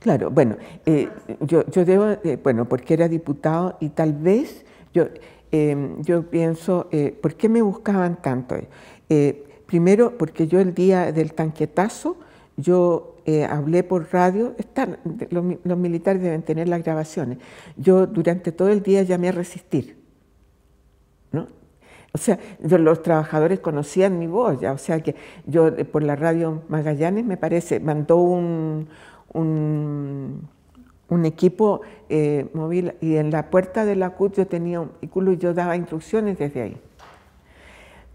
Claro, bueno, eh, yo, debo, bueno, porque era diputado y tal vez yo, em, yo pienso, eh, ¿por qué me buscaban tanto? Eh, primero, porque yo el día del tanquetazo, yo hablé por radio, están, los, militares deben tener las grabaciones, yo durante todo el día llamé a resistir, ¿no? O sea, los trabajadores conocían mi voz, ya, o sea que yo por la radio Magallanes, me parece, mandó un un, un equipo eh, móvil y en la puerta de la CUT yo tenía un vehículo y yo daba instrucciones desde ahí.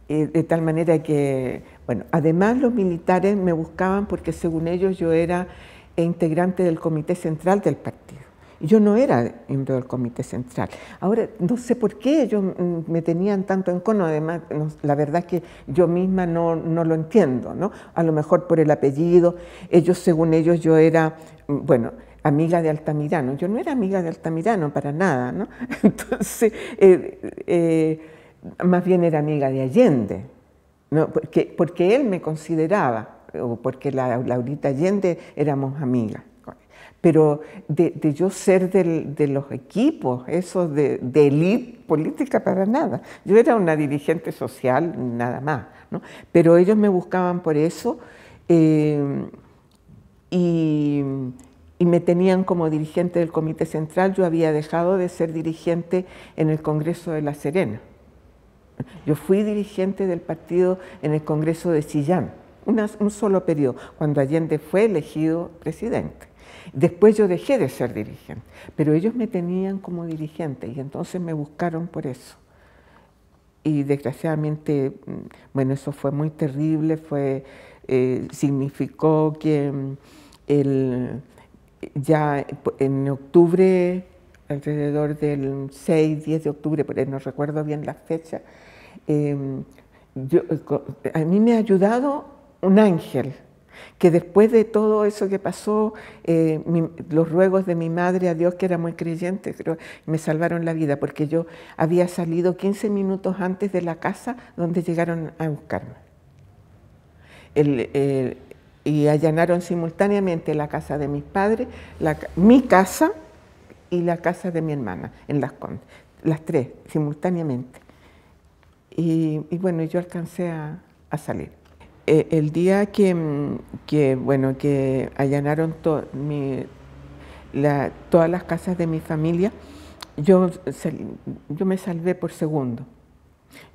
de tal manera que, bueno, además los militares me buscaban porque según ellos yo era integrante del Comité Central del Partido. Yo no era miembro del Comité Central. Ahora, no sé por qué ellos mm, me tenían tanto en cono, además, la verdad es que yo misma no, lo entiendo, ¿no? A lo mejor por el apellido, ellos, según ellos, yo era, mm, bueno, amiga de Altamirano. Yo no era amiga de Altamirano para nada, ¿no? Entonces, eh, eh, más bien era amiga de Allende, ¿no? porque, porque él me consideraba, o porque la Laurita Allende éramos amigas pero de, yo ser de los equipos, eso de, elite política para nada. Yo era una dirigente social, nada más, ¿no? pero ellos me buscaban por eso eh, y, me tenían como dirigente del Comité Central. Yo había dejado de ser dirigente en el Congreso de La Serena. Yo fui dirigente del partido en el Congreso de Sillán, un solo periodo, cuando Allende fue elegido presidente. Después yo dejé de ser dirigente, pero ellos me tenían como dirigente y entonces me buscaron por eso. Y desgraciadamente, mm, bueno, eso fue muy terrible, eh, significó que mm, ya en octubre, alrededor del 6, 10 de octubre, no recuerdo bien la fecha, em, a mí me ha ayudado un ángel, que después de todo eso que pasó, eh, los ruegos de mi madre a Dios, que era muy creyente, me salvaron la vida, porque yo había salido 15 minutos antes de la casa donde llegaron a buscarme. y allanaron simultáneamente la casa de mis padres, mi casa y la casa de mi hermana en Las tres simultáneamente. Y, bueno, yo alcancé a salir. Eh, el día mm, que, bueno, que allanaron todas las casas de mi familia, yo, yo me salvé por segundo.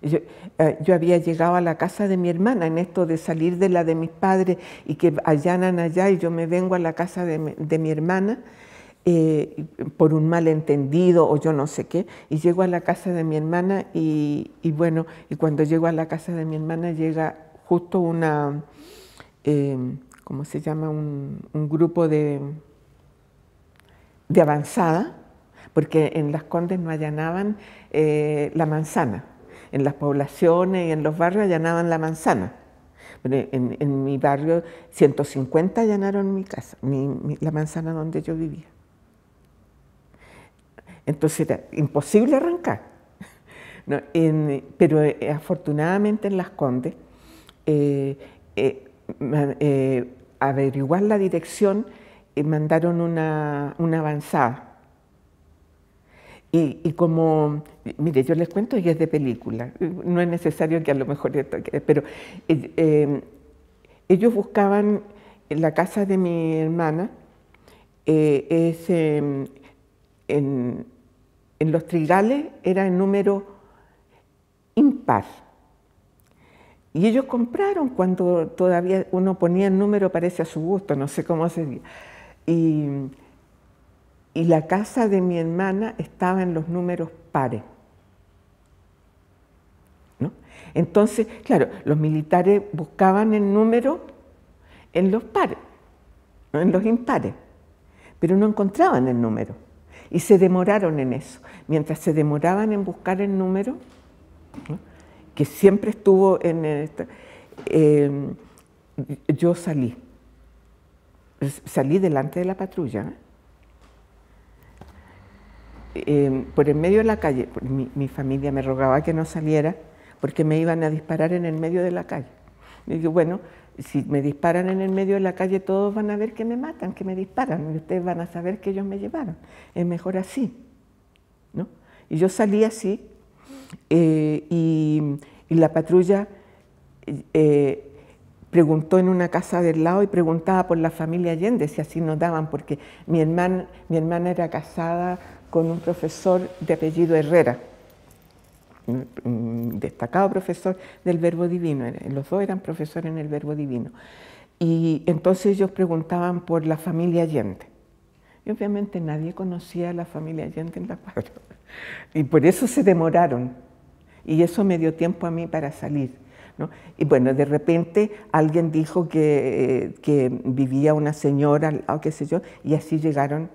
Eh, yo, había llegado a la casa de mi hermana en esto de salir de la de mis padres y que allanan allá y yo me vengo a la casa de, mi hermana eh, por un malentendido o yo no sé qué y llego a la casa de mi hermana y bueno, y cuando llego a la casa de mi hermana llega justo una, em, ¿cómo se llama? Un, grupo de, de, avanzada, porque en las Condes no allanaban eh, la manzana, en las poblaciones y en los barrios allanaban la manzana. En, mi barrio, 150 allanaron mi casa, mi, la manzana donde yo vivía. Entonces era imposible arrancar. pero eh, afortunadamente en Las Condes eh, eh, averiguar la dirección, eh, mandaron una, avanzada. Y, como, mire, yo les cuento y es de película, no es necesario que a lo mejor esto, pero ellos buscaban la casa de mi hermana, em, en, los trigales, era el número impar. Y ellos compraron cuando todavía uno ponía el número, parece a su gusto, no sé cómo sería. Y, y la casa de mi hermana estaba en los números pares. ¿no? Entonces, claro, los militares buscaban el número en los pares, en los impares, pero no encontraban el número. Y se demoraron en eso. Mientras se demoraban en buscar el número, que siempre estuvo en esta, eh, yo salí, salí delante de la patrulla, eh, por en medio de la calle, mi, familia me rogaba que no saliera porque me iban a disparar en el medio de la calle. Y yo, bueno, si me disparan en el medio de la calle, todos van a ver que me matan, que me disparan, y ustedes van a saber que ellos me llevaron. Es mejor así. ¿no? Y yo salí así, eh, y, la patrulla eh, preguntó en una casa del lado y preguntaba por la familia Allende, si así nos daban, porque mi hermana, mi hermana era casada con un profesor de apellido Herrera, un destacado profesor del Verbo Divino, los dos eran profesores en el Verbo Divino. Y entonces ellos preguntaban por la familia Allende. Y obviamente nadie conocía a la familia Allende en la cuadra. Y por eso se demoraron. Y eso me dio tiempo a mí para salir. Y bueno, de repente alguien dijo eh, que, vivía una señora o qué sé yo, y así llegaron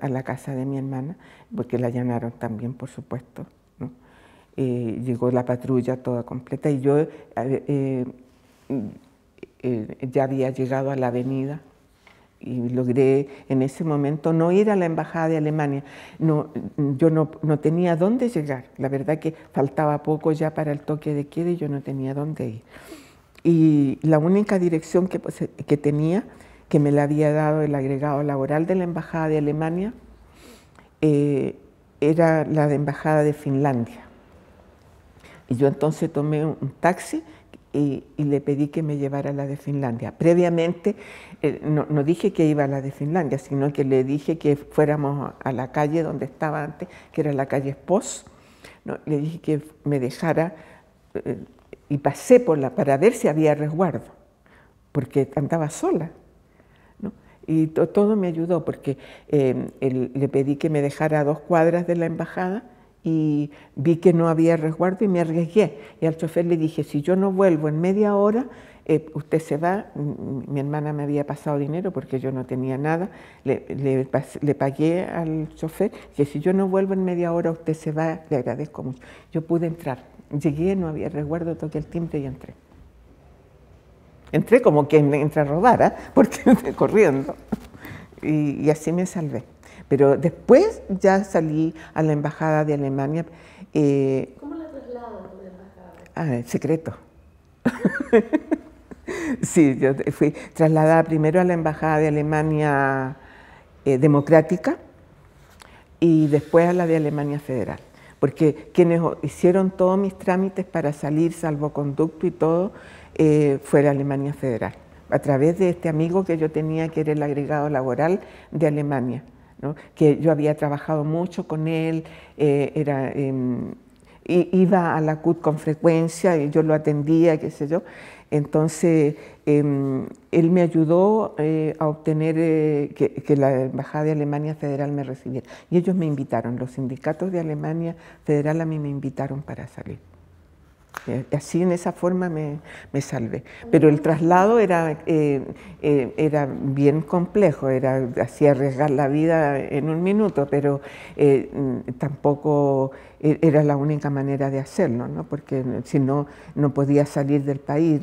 a, la casa de mi hermana, porque la allanaron también, por supuesto. Eh, llegó la patrulla toda completa y yo eh, ya había llegado a la avenida y logré en ese momento no ir a la embajada de Alemania. No, yo no, no, tenía dónde llegar. La verdad que faltaba poco ya para el toque de queda y yo no tenía dónde ir. Y la única dirección que, pues, eh, que tenía, que me la había dado el agregado laboral de la embajada de Alemania, eh, era la de embajada de Finlandia. Y yo entonces tomé un taxi y, le pedí que me llevara a la de Finlandia. Previamente, eh, no, dije que iba a la de Finlandia, sino que le dije que fuéramos a la calle donde estaba antes, que era la calle Espos. Le dije que me dejara eh, y pasé por la para ver si había resguardo, porque andaba sola. Y todo me ayudó, porque eh, le pedí que me dejara dos cuadras de la embajada y vi que no había resguardo y me arriesgué. Y al chofer le dije, si yo no vuelvo en media hora, eh, usted se va, mi hermana me había pasado dinero porque yo no tenía nada, le, pagué al chofer, que si yo no vuelvo en media hora, usted se va, le agradezco mucho. Yo pude entrar, llegué, no había resguardo, toqué el timbre y entré. Entré como quien entra a robar, ¿ah? porque corriendo. y así me salvé. Pero después ya salí a la Embajada de Alemania. Eh, ¿Cómo la trasladan a la Embajada? Ah, secreto. sí, yo fui trasladada primero a la Embajada de Alemania eh, Democrática y después a la de Alemania Federal. Porque quienes hicieron todos mis trámites para salir, salvoconducto y todo, eh, fue la Alemania Federal, a través de este amigo que yo tenía, que era el agregado laboral de Alemania que yo había trabajado mucho con él, eh, era, em, iba a la CUT con frecuencia, y yo lo atendía, qué sé yo. Entonces, em, él me ayudó eh, a obtener eh, que, que, la Embajada de Alemania Federal me recibiera. Y ellos me invitaron, los sindicatos de Alemania Federal a mí me invitaron para salir. Así en esa forma me, me salvé. Pero el traslado era, eh, eh, era bien complejo, era hacía arriesgar la vida en un minuto, pero eh, tampoco era la única manera de hacerlo, ¿no? porque si no, no podía salir del país,